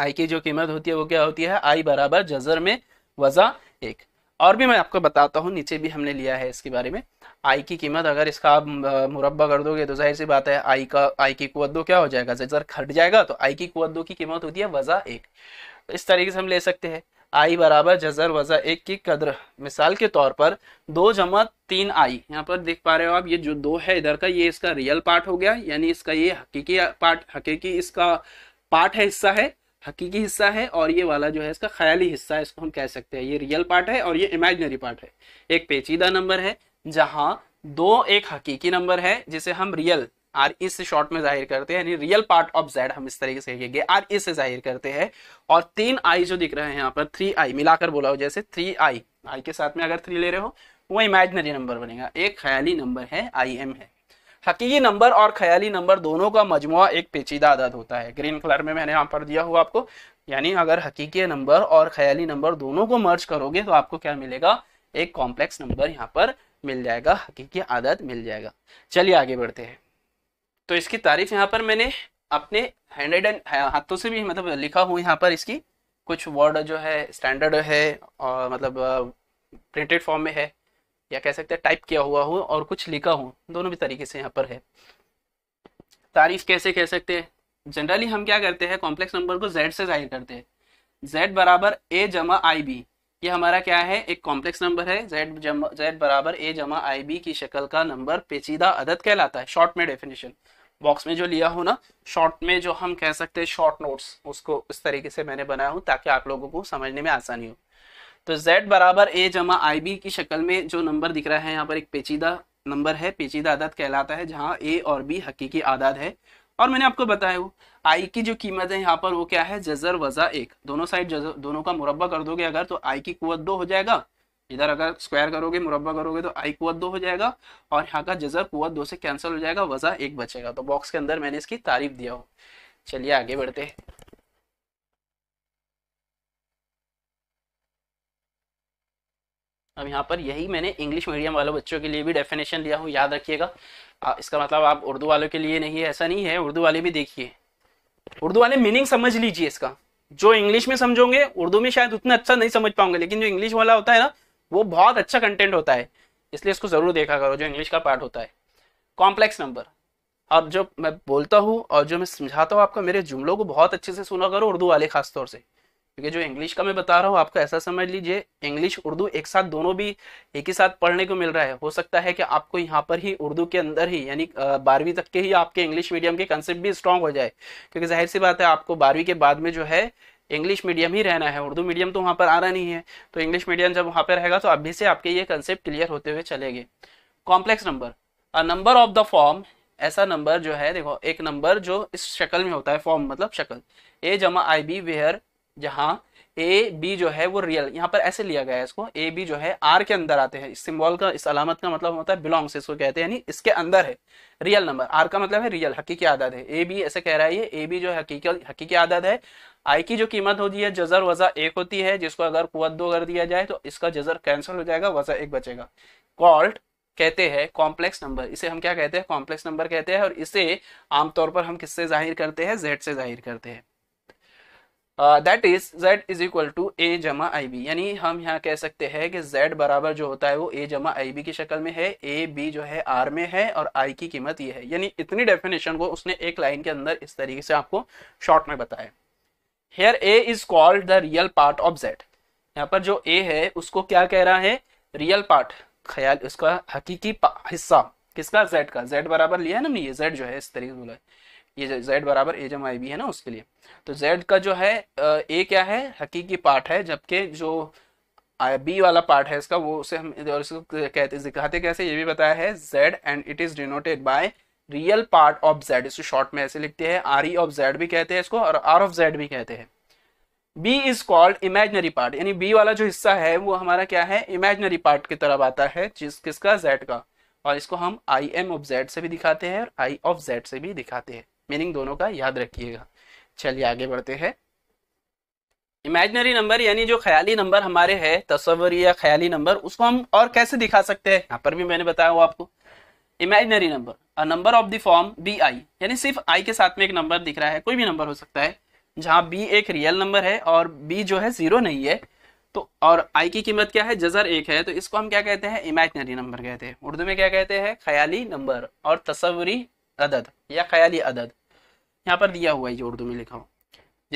आई की जो कीमत होती है वो क्या होती है आई बराबर जजर में वजा एक और भी मैं आपको बताता हूँ नीचे भी हमने लिया है इसके बारे में आई की कीमत अगर इसका आप मुरबा कर दोगे तो जाहिर सी बात है आई का आई की कुत दो क्या हो जाएगा जजर खट जाएगा तो आई की कुत दो की कीमत होती है वज़ा एक तो इस तरीके से हम ले सकते हैं आई बराबर जजर वज़ा एक की कदर मिसाल के तौर पर दो जमा तीन आई यहाँ पर देख पा रहे हो आप ये जो दो है इधर का ये इसका रियल पार्ट हो गया यानी इसका ये हकीकी पार्ट हकीकी इसका पार्ट है हिस्सा है हकीकी हिस्सा है और ये वाला जो है इसका ख्याली हिस्सा है इसको हम कह सकते हैं ये रियल पार्ट है और ये इमेजनरी पार्ट है एक पेचीदा नंबर है जहाँ दो एक हकीकी नंबर है जिसे हम रियल आर इस शॉर्ट में जाहिर करते हैं यानी रियल पार्ट ऑफ जेड हम इस तरीके से कहेंगे आर इस e से जाहिर करते हैं और तीन आई जो दिख रहे हैं यहाँ पर थ्री आई मिलाकर बोला हो जैसे थ्री आई आई के साथ में अगर थ्री ले रहे हो वो इमेजनरी नंबर बनेगा एक ख्याली नंबर है आई एम है हकीकी नंबर और ख्याली नंबर दोनों का मजमु एक पेचीदा अदद होता है ग्रीन कलर में मैंने यहाँ पर दिया हुआ आपको यानी अगर हकीकी नंबर और ख्याली नंबर दोनों को मर्ज करोगे तो आपको क्या मिलेगा एक कॉम्प्लेक्स नंबर यहाँ पर मिल जाएगा हकीकी आदत मिल जाएगा चलिए आगे बढ़ते हैं तो इसकी तारीफ यहाँ पर मैंने अपने हैंड हाँ, हाथों से भी मतलब लिखा हूँ यहाँ पर इसकी कुछ वर्ड जो है स्टैंडर्ड है और मतलब प्रिंटेड फॉर्म में है या कह सकते हैं टाइप किया हुआ हो और कुछ लिखा हो दोनों भी तरीके से यहाँ पर है तारीफ कैसे कह सकते हैं जनरली हम क्या करते हैं कॉम्प्लेक्स नंबर को जेड से जाहिर करते हैं जेड बराबर ए जमा आई बी ये हमारा क्या है एक कॉम्प्लेक्स नंबर है जेड जमा जेड बराबर ए जमा आई बी की शक्ल का नंबर पेचीदा अदद कहलाता है शॉर्ट में डेफिनेशन बॉक्स में जो लिया हो ना शॉर्ट में जो हम कह सकते हैं शॉर्ट नोट्स उसको इस तरीके से मैंने बनाया हूँ ताकि आप लोगों को समझने में आसानी हो तो z बराबर ए जमा आई बी की शक्ल में जो नंबर दिख रहा है यहाँ पर एक पेचीदा नंबर है पेचीदा आदाद कहलाता है जहाँ ए और बी हकीकी आदत है और मैंने आपको बताया वो आई की जो कीमत है यहाँ पर वो क्या है जजर वजा एक दोनों साइड दोनों का मुरबा कर दोगे अगर तो आई की कुत दो हो जाएगा इधर अगर स्क्वायर करोगे मुरबा करोगे तो आई कुत दो हो जाएगा और यहाँ का जजर कुत दो से कैंसिल हो जाएगा वजा एक बचेगा तो बॉक्स के अंदर मैंने इसकी तारीफ दिया हो चलिए आगे बढ़ते हैं अब यहाँ पर यही मैंने इंग्लिश मीडियम वालों बच्चों के लिए भी डेफिनेशन लिया हूँ याद रखिएगा इसका मतलब आप उर्दू वालों के लिए नहीं है ऐसा नहीं है उर्दू वाले भी देखिए उर्दू वाले मीनिंग समझ लीजिए इसका जो इंग्लिश में समझोगे उर्दू में शायद उतना अच्छा नहीं समझ पाऊंगे लेकिन जो इंग्लिश वाला होता है ना वो बहुत अच्छा कंटेंट होता है इसलिए इसको ज़रूर देखा करो जो इंग्लिश का पार्ट होता है कॉम्प्लेक्स नंबर अब जो मैं बोलता हूँ और जो मैं समझाता हूँ आपका मेरे जुमलों को बहुत अच्छे से सुना करो उर्दू वाले खासतौर से क्योंकि जो इंग्लिश का मैं बता रहा हूँ आपको ऐसा समझ लीजिए इंग्लिश उर्दू एक साथ दोनों भी एक ही साथ पढ़ने को मिल रहा है हो सकता है कि आपको यहाँ पर ही उर्दू के अंदर ही यानी बारहवीं तक के ही आपके इंग्लिश मीडियम के कंसेप्ट भी स्ट्रांग हो जाए क्योंकि जाहिर सी बात है आपको बारहवीं के बाद में जो है इंग्लिश मीडियम ही रहना है उर्दू मीडियम तो वहाँ पर आना नहीं है तो इंग्लिश मीडियम जब वहाँ पर रहेगा तो अभी से आपके ये कंसेप्ट क्लियर होते हुए गए complex number a number of the form ऐसा नंबर जो है देखो एक नंबर जो इस शक्ल में होता है फॉर्म मतलब शक्ल ए जमा आई बी वेयर जहां ए बी जो है वो रियल यहाँ पर ऐसे लिया गया है इसको ए बी जो है आर के अंदर आते हैं इस सिम्बॉल का इस अलामत का मतलब होता है बिलोंग्स इसको कहते हैं यानी इसके अंदर है रियल नंबर आर का मतलब है रियल हकीकी आदत है ए बी ऐसे कह रहा है ये ए बी जो है हकीकी हकीकी आदत है आई की जो कीमत होती है जजर वजा एक होती है जिसको अगर कुत दो कर दिया जाए तो इसका जजर कैंसिल हो जाएगा वजह एक बचेगा कॉल्ट कहते हैं कॉम्प्लेक्स नंबर इसे हम क्या कहते हैं कॉम्प्लेक्स नंबर कहते हैं और इसे आमतौर पर हम किससे जाहिर करते हैं जेड से जाहिर करते हैं that uh, is z is equal to a जमा आई बी यानी हम यहाँ कह सकते हैं कि z बराबर जो होता है वो a जमा आई बी की शक्ल में है a b जो है r में है और i की कीमत ये है यानी इतनी डेफिनेशन को उसने एक लाइन के अंदर इस तरीके से आपको शॉर्ट में बताया here a is called the real part of z यहाँ पर जो a है उसको क्या कह रहा है रियल पार्ट ख्याल उसका हकीकी हिस्सा किसका z का z बराबर लिया है ना हमने ये z जो है इस तरीके से बोला है ये जेड बराबर ए जम आई बी है ना उसके लिए तो जेड का जो है ए क्या है हकीकी पार्ट है जबकि जो आई बी वाला पार्ट है इसका वो उसे हम और इसको कहते दिखाते कैसे ये भी बताया है z and it is denoted by real part of z इसको शॉर्ट में ऐसे लिखते हैं आर ई ऑफ जेड भी कहते हैं इसको और आर ऑफ जेड भी कहते हैं B is called imaginary part यानी B वाला जो हिस्सा है वो हमारा क्या है इमेजनरी पार्ट की तरफ आता है जिस किसका Z का और इसको हम आई एम ऑफ जेड से भी दिखाते हैं और आई ऑफ जेड से भी दिखाते हैं मीनिंग दोनों का याद रखिएगा चलिए आगे बढ़ते हैं इमेजनरी नंबर यानी जो ख्याली नंबर हमारे है तस्वर या ख्याली नंबर उसको हम और कैसे दिखा सकते हैं यहाँ पर भी मैंने बताया हुआ आपको imaginary number a number of the form b i यानी सिर्फ आई के साथ में एक नंबर दिख रहा है कोई भी नंबर हो सकता है जहाँ बी एक रियल नंबर है और बी जो है जीरो नहीं है तो और आई की कीमत क्या है जजर एक है तो इसको हम क्या कहते हैं इमेजनरी नंबर कहते हैं उर्दू में क्या कहते हैं ख्याली नंबर और तस्वरी अदद या ख्याली अदद यहाँ पर दिया हुआ है ये उर्दू में लिखा हो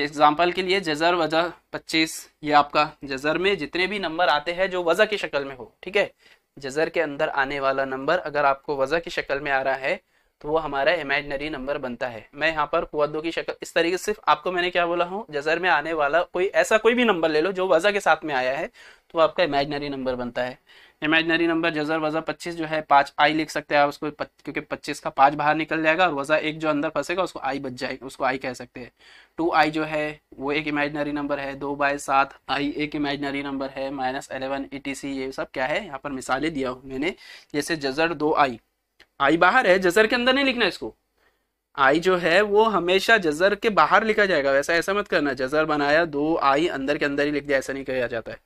एग्जाम्पल के लिए जजर वजह पच्चीस ये आपका जजर में जितने भी नंबर आते हैं जो वजह की शक्ल में हो ठीक है जजर के अंदर आने वाला नंबर अगर आपको वजह की शक्ल में आ रहा है तो वो हमारा इमेजनरी नंबर बनता है मैं यहाँ पर कुदों की शक्ल इस तरीके से सिर्फ आपको मैंने क्या बोला हूँ जजर में आने वाला कोई ऐसा कोई भी नंबर ले लो जो वजह के साथ में आया है तो आपका इमेजनरी नंबर बनता है इमेजनरी नंबर जजर वजह पच्चीस जो है पाँच आई लिख सकते हैं आप उसको क्योंकि पच्चीस का पाँच बाहर निकल जाएगा और वजह एक जो अंदर फंसेगा उसको आई बच जाएगा उसको आई कह सकते हैं टू आई जो है वो एक इमेजनरी नंबर है दो बाय सात आई एक इमेजनरी नंबर है माइनस एलेवन ई ये सब क्या है यहाँ पर मिसालें दिया हूँ मैंने जैसे जजर दो आई आई बाहर है जजर के अंदर नहीं लिखना इसको आई जो है वो हमेशा जजर के बाहर लिखा जाएगा वैसा ऐसा मत करना जजर बनाया दो आई अंदर के अंदर ही लिख दिया ऐसा नहीं किया जाता है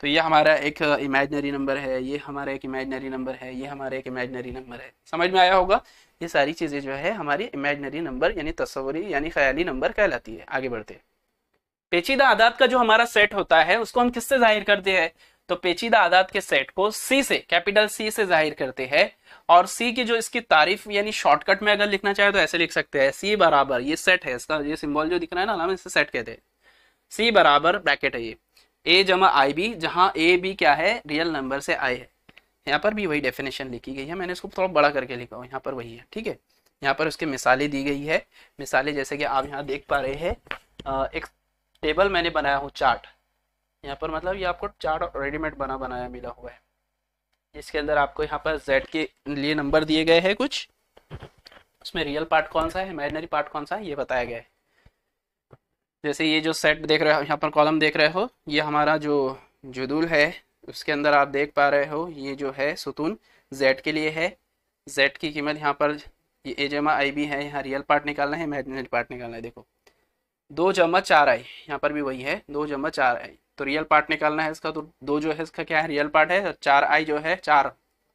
तो ये हमारा एक इमेजनरी नंबर है ये हमारा एक इमेजनरी नंबर है ये हमारा एक इमेजनरी नंबर है समझ में आया होगा ये सारी चीज़ें जो है हमारी इमेजनरी नंबर यानी तस्वरी यानी ख्याली नंबर कहलाती है आगे बढ़ते हैं पेचीदा आदात का जो हमारा सेट होता है उसको हम किससे जाहिर करते हैं तो पेचीदा आदात के सेट को सी से कैपिटल सी से जाहिर करते हैं और सी की जो इसकी तारीफ यानी शॉर्टकट में अगर लिखना चाहे तो ऐसे लिख सकते हैं सी बराबर ये सेट है इसका ये सिंबल जो दिख रहा है ना हम इसे सेट कहते हैं सी बराबर ब्रैकेट है ये ए जमा आई बी जहाँ ए बी क्या है रियल नंबर से आई है यहाँ पर भी वही डेफिनेशन लिखी गई है मैंने इसको थोड़ा बड़ा करके लिखा हुआ यहाँ पर वही है ठीक है यहाँ पर उसके मिसालें दी गई है मिसालें जैसे कि आप यहाँ देख पा रहे हैं एक टेबल मैंने बनाया हूँ चार्ट यहाँ पर मतलब ये आपको चार्ट रेडीमेड बना बनाया मिला हुआ है इसके अंदर आपको यहाँ पर जेड के लिए नंबर दिए गए हैं कुछ उसमें रियल पार्ट कौन सा है इमेजनरी पार्ट कौन सा है ये बताया गया है जैसे ये जो सेट देख रहे हो यहाँ पर कॉलम देख रहे हो ये हमारा जो जुदूल है उसके अंदर आप देख पा रहे हो ये जो है सुतून जेड के लिए है जेड की कीमत यहाँ पर ये ए जमा आई बी है यहाँ रियल पार्ट निकालना है इमेजनरी पार्ट निकालना है देखो दो जमा चार आई यहाँ पर भी वही है दो जमा चार आई तो रियल पार्ट निकालना है इसका तो दो जो है इसका क्या है रियल पार्ट है चार आई जो है चार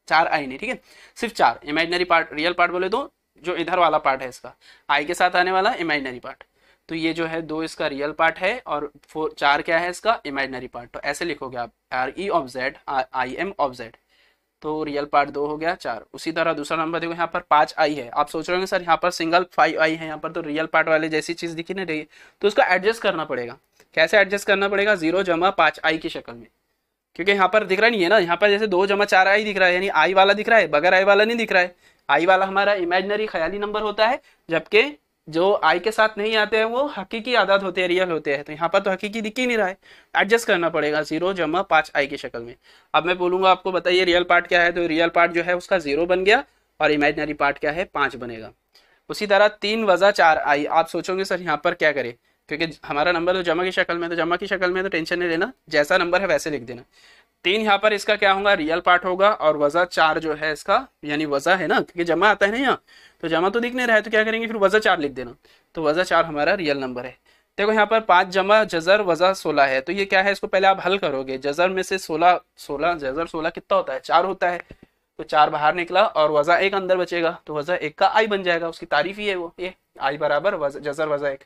चार आई नहीं ठीक है सिर्फ चार इमेजनरी पार्ट रियल पार्ट बोले दो तो, जो इधर वाला पार्ट है इसका आई के साथ आने वाला इमेजनरी पार्ट तो ये जो है दो इसका रियल पार्ट है और फोर चार क्या है इसका इमेजनरी पार्ट तो ऐसे लिखोगे आप R E of z I M of z तो रियल पार्ट दो हो गया चार उसी तरह दूसरा नंबर देखो यहाँ पर पांच आई है आप सोच रहे होंगे सर यहाँ पर सिंगल फाइव आई है यहाँ पर तो रियल पार्ट वाले जैसी चीज़ दिखी नहीं रही तो उसका एडजस्ट करना पड़ेगा कैसे एडजस्ट करना पड़ेगा जीरो जमा पांच आई की शक्ल में क्योंकि यहाँ पर दिख रहा नहीं है ना यहाँ पर जैसे दो जमा चार आई दिख रहा है यानी आई वाला दिख रहा है बगैर आई वाला नहीं दिख रहा है आई वाला हमारा इमेजनरी ख्याली नंबर होता है जबकि जो आई के साथ नहीं आते हैं वो हकीकी आदत होते हैं रियल होते हैं तो यहाँ पर तो हकीकी दिख ही नहीं रहा है एडजस्ट करना पड़ेगा जीरो जमा पाँच आई की शक्ल में अब मैं बोलूँगा आपको बताइए रियल पार्ट क्या है तो रियल पार्ट जो है उसका जीरो बन गया और इमेजनरी पार्ट क्या है पाँच बनेगा उसी तरह तीन वजह चार आई आप सोचोगे सर यहाँ पर क्या करें क्योंकि हमारा नंबर तो जमा की शक्ल में तो जमा की शक्ल में तो टेंशन नहीं लेना जैसा नंबर है वैसे लिख देना तीन यहाँ पर इसका क्या होगा रियल पार्ट होगा और वजह चार जो है इसका यानी वजह है ना क्योंकि जमा आता है ना यहाँ तो जमा तो दिख नहीं रहा है तो क्या करेंगे फिर वजह चार लिख देना तो वजह चार हमारा रियल नंबर है देखो यहाँ पर पाँच जमा जजर वजह सोलह है तो ये क्या है इसको पहले आप हल करोगे जजर में से सोलह सोलह जजर सोलह कितना होता है चार होता है तो चार बाहर निकला और वजह एक अंदर बचेगा तो वजह एक का आई बन जाएगा उसकी तारीफ ही है वो ये आई बराबर जजर वजह एक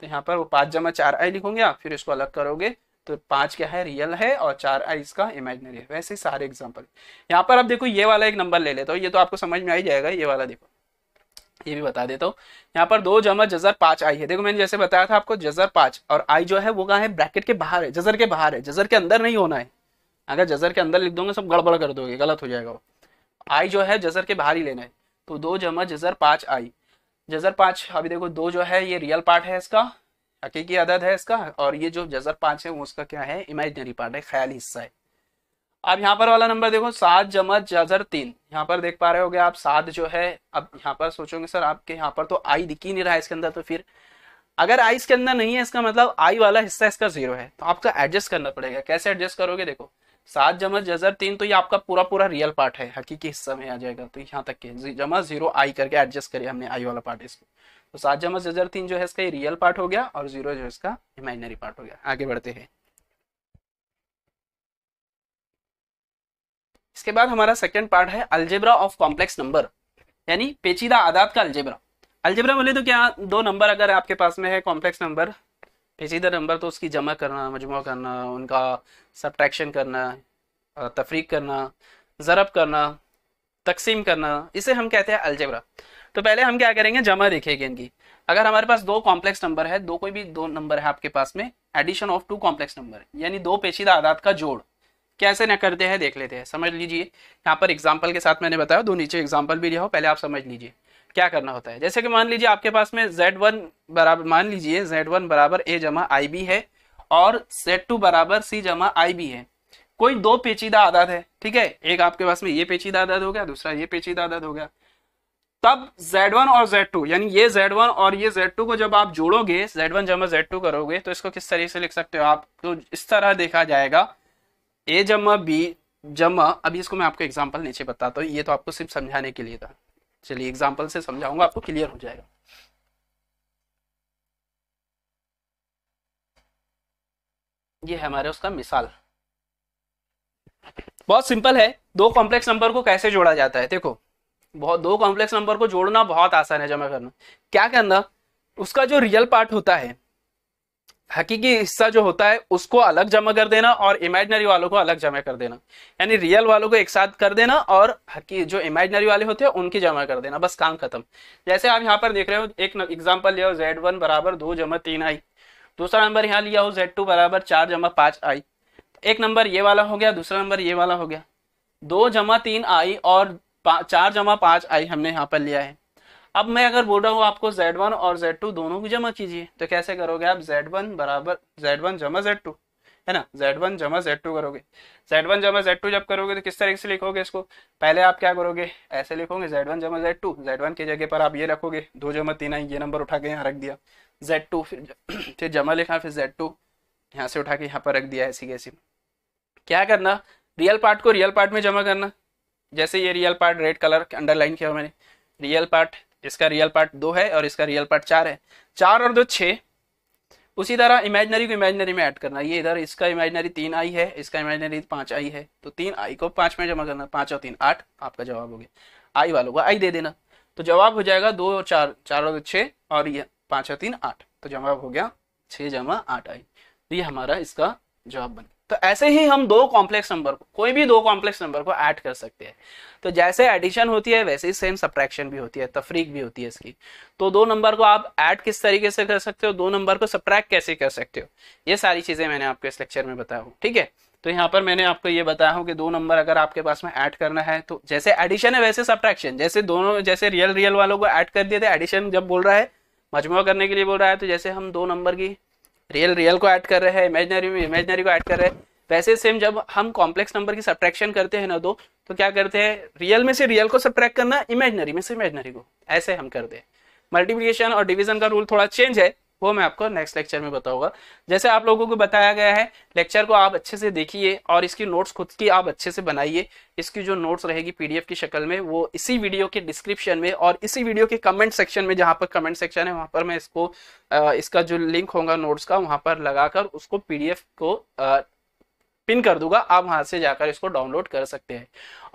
तो यहाँ पर वो पाँच जमा चार आई लिखोगे आप फिर इसको अलग करोगे तो पाँच क्या है रियल है और चार आई इसका इमेजनरी है वैसे सारे एग्जाम्पल यहाँ पर आप देखो ये वाला एक नंबर ले लेते हो ये तो आपको समझ में आ ही जाएगा ये वाला देखो ये भी बता देता हूँ यहाँ पर दो जमा जजर पाँच आई है देखो मैंने जैसे बताया था आपको जजर पाँच और आई जो है वो कहा है ब्रैकेट के बाहर है जजर के बाहर है जजर के अंदर नहीं होना है अगर जजर के अंदर लिख दोगे सब गड़बड़ कर दोगे गलत हो जाएगा वो आई जो है जजर के बाहर ही लेना है तो दो जमा जजर पाँच आई जजर पाँच अभी देखो दो जो है ये रियल पार्ट है इसका हकीकी अदद है इसका और ये जो जजर पाँच है वो उसका क्या है इमेजनरी पार्ट है ख्याल हिस्सा है अब यहाँ पर वाला नंबर देखो सात जमा जजर तीन यहाँ पर देख पा रहे हो आप सात जो है अब यहाँ पर सोचोगे सर आपके यहाँ पर तो आई दिख ही नहीं रहा है इसके अंदर तो फिर अगर आई इसके अंदर नहीं है इसका मतलब आई वाला हिस्सा इसका जीरो है तो आपका एडजस्ट करना पड़ेगा कैसे एडजस्ट करोगे देखो सात जमा जजर तीन तो ये आपका पूरा पूरा रियल पार्ट है हकीकी हिस्सा में आ जाएगा तो यहाँ तक के जमा जीरो आई करके एडजस्ट करिए हमने आई वाला पार्ट इसको तो सात जमा जजर तीन जो है इसका ये रियल पार्ट हो गया और जीरो जो है इसका इमेजनरी पार्ट हो गया आगे बढ़ते हैं इसके बाद हमारा सेकेंड पार्ट है अल्जेब्रा ऑफ कॉम्प्लेक्स नंबर यानी पेचीदा आदात का अल्जेब्रा अल्जेब्रा बोले तो क्या दो नंबर अगर आपके पास में है कॉम्प्लेक्स नंबर पेचीदा नंबर तो उसकी जमा करना मजमु करना उनका सब्ट्रैक्शन करना तफरीक करना ज़रब करना तकसीम करना इसे हम कहते हैं अलजेबरा तो पहले हम क्या करेंगे जमा देखेंगे इनकी अगर हमारे पास दो कॉम्प्लेक्स नंबर है दो कोई भी दो नंबर है आपके पास में addition of two complex number यानी दो पेचीदा आदात का जोड़ कैसे ना करते हैं देख लेते हैं समझ लीजिए यहाँ पर एग्जाम्पल के साथ मैंने बताया दो नीचे एग्जाम्पल भी लिया हो पहले आप समझ लीजिए क्या करना होता है जैसे कि मान लीजिए आपके पास में जेड वन बराबर मान लीजिए जेड वन बराबर ए जमा आई बी है और जेड टू बराबर सी जमा आई बी है कोई दो पेचीदा आदत है ठीक है एक आपके पास में ये पेचीदा आदाद हो गया दूसरा ये पेचीदा आदाद हो गया तब Z1 और Z2 यानी ये Z1 और ये Z2 को जब आप जोड़ोगे Z1 जमा Z2 करोगे तो इसको किस तरीके से लिख सकते हो आप तो इस तरह देखा जाएगा ए जमा बी जमा अभी इसको मैं आपको एग्जाम्पल नीचे बताता हूँ ये तो आपको सिर्फ समझाने के लिए था चलिए एग्जाम्पल से समझाऊंगा आपको क्लियर हो जाएगा ये है हमारे उसका मिसाल बहुत सिंपल है दो कॉम्प्लेक्स नंबर को कैसे जोड़ा जाता है देखो बहुत दो कॉम्प्लेक्स नंबर को जोड़ना बहुत आसान है जमा करना क्या करना उसका जो रियल पार्ट होता है हकीकी हिस्सा जो होता है उसको अलग जमा कर देना और इमेजनरी वालों को अलग जमा कर देना यानी रियल वालों को एक साथ कर देना और हकी जो इमेजनरी वाले होते हैं उनकी जमा कर देना बस काम खत्म जैसे आप यहाँ पर देख रहे हो एक एग्जाम्पल लिया हो जेड वन बराबर दो जमा तीन आई दूसरा नंबर यहाँ लिया हो जेड टू बराबर चार जमा पाँच आई एक नंबर ये वाला हो गया दूसरा नंबर ये वाला हो गया दो जमा तीन आई और चार जमा पाँच आई हमने यहाँ पर लिया है अब मैं अगर बोल रहा हूँ आपको Z1 और Z2 दोनों की जमा कीजिए तो कैसे करोगे आप Z1 बराबर Z1 जमा Z2 है ना Z1 जमा Z2 करोगे Z1 जमा Z2 जब करोगे तो किस तरीके से लिखोगे इसको पहले आप क्या करोगे ऐसे लिखोगे Z1 जमा Z2 Z1 की जगह पर आप ये रखोगे दो जमा तीन आई ये नंबर उठा के यहाँ रख दिया Z2 फिर फिर जमा लिखा फिर Z2 यहाँ से उठा के यहाँ पर रख दिया ऐसी कैसी क्या करना रियल पार्ट को रियल पार्ट में जमा करना जैसे ये real part red colour underline किया मैंने रियल पार्ट इसका रियल पार्ट दो है और इसका रियल पार्ट चार है चार और दो छः उसी तरह इमेजनरी को इमेजनरी में ऐड करना ये इधर इसका इमेजनरी तीन आई है इसका इमेजनरी पाँच आई है तो तीन आई को पाँच में जमा करना पाँच और तीन आठ आपका जवाब हो गया आई वालों को आई दे देना तो जवाब हो जाएगा दो और चार चार और छः और ये पाँच और तीन आठ तो जवाब हो गया छः जमा आठ आई तो ये हमारा इसका जवाब बन तो ऐसे ही हम दो कॉम्प्लेक्स नंबर को कोई भी दो कॉम्प्लेक्स नंबर को ऐड कर सकते हैं तो जैसे एडिशन होती है वैसे ही सेम सप्रैक्शन भी होती है तफरीक भी होती है इसकी तो दो नंबर को आप ऐड किस तरीके से कर सकते हो दो नंबर को सप्रैक्ट कैसे कर सकते हो ये सारी चीज़ें मैंने आपको इस लेक्चर में बताया हूँ ठीक है तो यहाँ पर मैंने आपको ये बताया हूँ कि दो नंबर अगर आपके पास में ऐड करना है तो जैसे एडिशन है वैसे सब्ट्रैक्शन जैसे दोनों जैसे रियल रियल वालों को ऐड कर दिए थे एडिशन जब बोल रहा है मजमुआ करने के लिए बोल रहा है तो जैसे हम दो नंबर की रियल रियल को ऐड कर रहे हैं इमेजनरी में इमेजनरी को ऐड कर रहे हैं वैसे सेम जब हम कॉम्प्लेक्स नंबर की सब्ट्रैक्शन करते हैं ना दो तो क्या करते हैं रियल में से रियल को सब्ट्रैक्ट करना इमेजनरी में से इमेजनरी को ऐसे हम करते हैं मल्टीप्लीकेशन और डिविजन का रूल थोड़ा चेंज है वो मैं आपको नेक्स्ट लेक्चर में बताऊंगा जैसे आप लोगों को बताया गया है लेक्चर को आप अच्छे से देखिए और इसकी नोट्स खुद की आप अच्छे से बनाइए इसकी जो नोट्स रहेगी पीडीएफ की शक्ल में वो इसी वीडियो के डिस्क्रिप्शन में और इसी वीडियो के कमेंट सेक्शन में जहाँ पर कमेंट सेक्शन है वहाँ पर मैं इसको इसका जो लिंक होगा नोट्स का वहाँ पर लगाकर उसको पीडीएफ को पिन कर दूंगा आप वहां से जाकर इसको डाउनलोड कर सकते हैं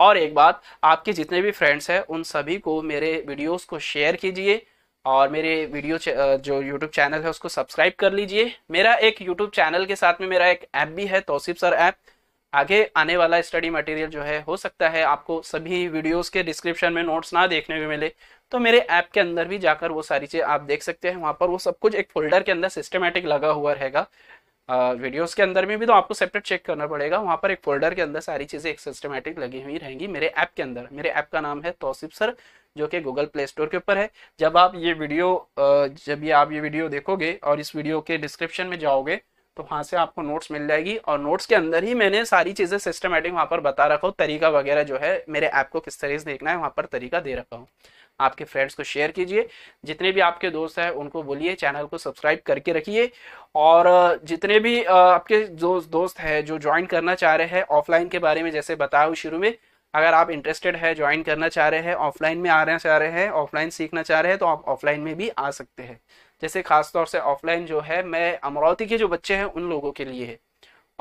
और एक बात आपके जितने भी फ्रेंड्स हैं उन सभी को मेरे वीडियोस को शेयर कीजिए और मेरे वीडियो जो यूट्यूब चैनल है उसको सब्सक्राइब कर लीजिए मेरा एक यूट्यूब चैनल के साथ में मेरा एक ऐप भी है तोसिफ सर ऐप आगे आने वाला स्टडी मटेरियल जो है हो सकता है आपको सभी वीडियोस के डिस्क्रिप्शन में नोट्स ना देखने को मिले तो मेरे ऐप के अंदर भी जाकर वो सारी चीज़ आप देख सकते हैं वहाँ पर वो सब कुछ एक फोल्डर के अंदर सिस्टमेटिक लगा हुआ रहेगा वीडियोस के अंदर में भी तो आपको सेपरेट चेक करना पड़ेगा वहाँ पर एक फोल्डर के अंदर सारी चीज़ें एक सिस्टमेटिक लगी हुई रहेंगी मेरे ऐप के अंदर मेरे ऐप का नाम है तोसिफ सर जो कि गूगल प्ले स्टोर के ऊपर है जब आप ये वीडियो जब ये आप ये वीडियो देखोगे और इस वीडियो के डिस्क्रिप्शन में जाओगे तो वहाँ से आपको नोट्स मिल जाएगी और नोट्स के अंदर ही मैंने सारी चीज़ें सिस्टमेटिक वहाँ पर बता रखा हूँ तरीका वगैरह जो है मेरे ऐप को किस तरह से देखना है वहाँ पर तरीका दे रखा हूँ आपके फ्रेंड्स को शेयर कीजिए जितने भी आपके दोस्त हैं उनको बोलिए चैनल को सब्सक्राइब करके रखिए और जितने भी आपके जो दोस्त हैं जो ज्वाइन करना चाह रहे हैं ऑफलाइन के बारे में जैसे बताया हूँ शुरू में अगर आप इंटरेस्टेड है ज्वाइन करना चाह रहे हैं ऑफलाइन में आना चाह रहे हैं ऑफलाइन सीखना चाह रहे हैं तो आप ऑफलाइन में भी आ सकते हैं जैसे खासतौर से ऑफलाइन जो है मैं अमरावती के जो बच्चे हैं उन लोगों के लिए है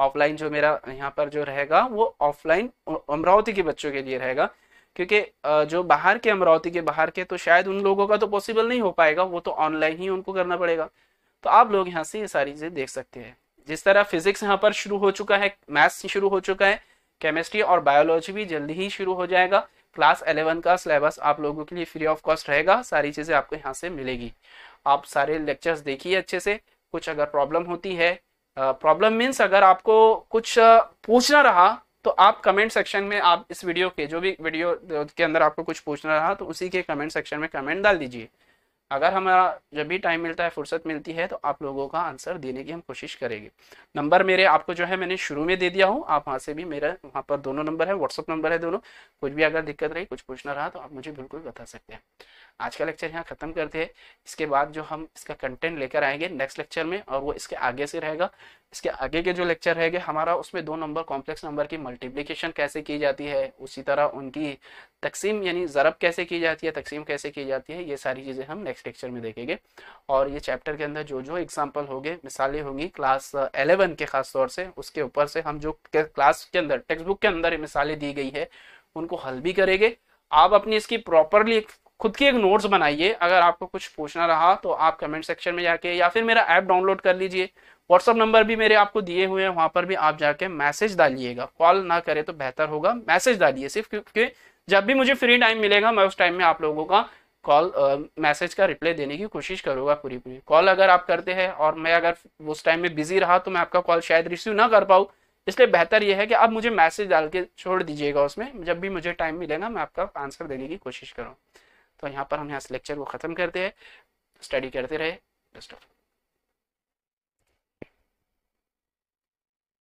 ऑफलाइन जो मेरा यहाँ पर जो रहेगा वो ऑफलाइन अमरावती के बच्चों के लिए रहेगा क्योंकि जो बाहर के अमरावती के बाहर के तो शायद उन लोगों का तो पॉसिबल नहीं हो पाएगा वो तो ऑनलाइन ही उनको करना पड़ेगा तो आप लोग यहाँ से ये सारी चीज़ें देख सकते हैं जिस तरह फिजिक्स यहाँ पर शुरू हो चुका है मैथ्स शुरू हो चुका है केमिस्ट्री और बायोलॉजी भी जल्दी ही शुरू हो जाएगा क्लास एलेवन का सिलेबस आप लोगों के लिए फ्री ऑफ कॉस्ट रहेगा सारी चीज़ें आपको यहाँ से मिलेगी आप सारे लेक्चर्स देखिए अच्छे से कुछ अगर प्रॉब्लम होती है प्रॉब्लम मीन्स अगर आपको कुछ पूछना रहा तो आप कमेंट सेक्शन में आप इस वीडियो के जो भी वीडियो के अंदर आपको कुछ पूछना रहा तो उसी के कमेंट सेक्शन में कमेंट डाल दीजिए अगर हमारा जब भी टाइम मिलता है फुर्सत मिलती है तो आप लोगों का आंसर देने की हम कोशिश करेंगे नंबर मेरे आपको जो है मैंने शुरू में दे दिया हूँ आप वहाँ से भी मेरा वहाँ पर दोनों नंबर है व्हाट्सअप नंबर है दोनों कुछ भी अगर दिक्कत रही कुछ पूछना रहा तो आप मुझे बिल्कुल बता सकते हैं आज का लेक्चर यहाँ ख़त्म करते हैं इसके बाद जो हम इसका कंटेंट लेकर आएंगे नेक्स्ट लेक्चर में और वो इसके आगे से रहेगा इसके आगे के जो लेक्चर रहेंगे हमारा उसमें दो नंबर कॉम्प्लेक्स नंबर की मल्टीप्लिकेशन कैसे की जाती है उसी तरह उनकी तकसीम यानी ज़रब कैसे की जाती है तकसीम कैसे की जाती है ये सारी चीज़ें हम नेक्स्ट नेक्स्ट लेक्चर में देखेंगे और ये चैप्टर के अंदर जो जो एग्जाम्पल होंगे मिसालें होंगी क्लास एलेवन uh, के खास तौर से उसके ऊपर से हम जो क्लास के अंदर टेक्स्ट बुक के अंदर मिसालें दी गई है उनको हल भी करेंगे आप अपनी इसकी प्रॉपरली खुद की एक नोट्स बनाइए अगर आपको कुछ पूछना रहा तो आप कमेंट सेक्शन में जाके या फिर मेरा ऐप डाउनलोड कर लीजिए व्हाट्सअप नंबर भी मेरे आपको दिए हुए हैं वहाँ पर भी आप जाके मैसेज डालिएगा कॉल ना करें तो बेहतर होगा मैसेज डालिए सिर्फ क्योंकि जब भी मुझे फ्री टाइम मिलेगा मैं उस टाइम में आप लोगों का कॉल मैसेज का रिप्लाई देने की कोशिश करूंगा पूरी पूरी कॉल अगर आप करते हैं और मैं अगर उस टाइम में बिजी रहा तो मैं आपका कॉल शायद रिसीव ना कर पाऊँ इसलिए बेहतर यह है कि आप मुझे मैसेज डाल के छोड़ दीजिएगा उसमें जब भी मुझे टाइम मिलेगा मैं आपका आंसर देने की कोशिश करूँ तो यहाँ पर हम यहाँ से लेक्चर को ख़त्म करते हैं स्टडी करते रहे बेस्ट ऑफ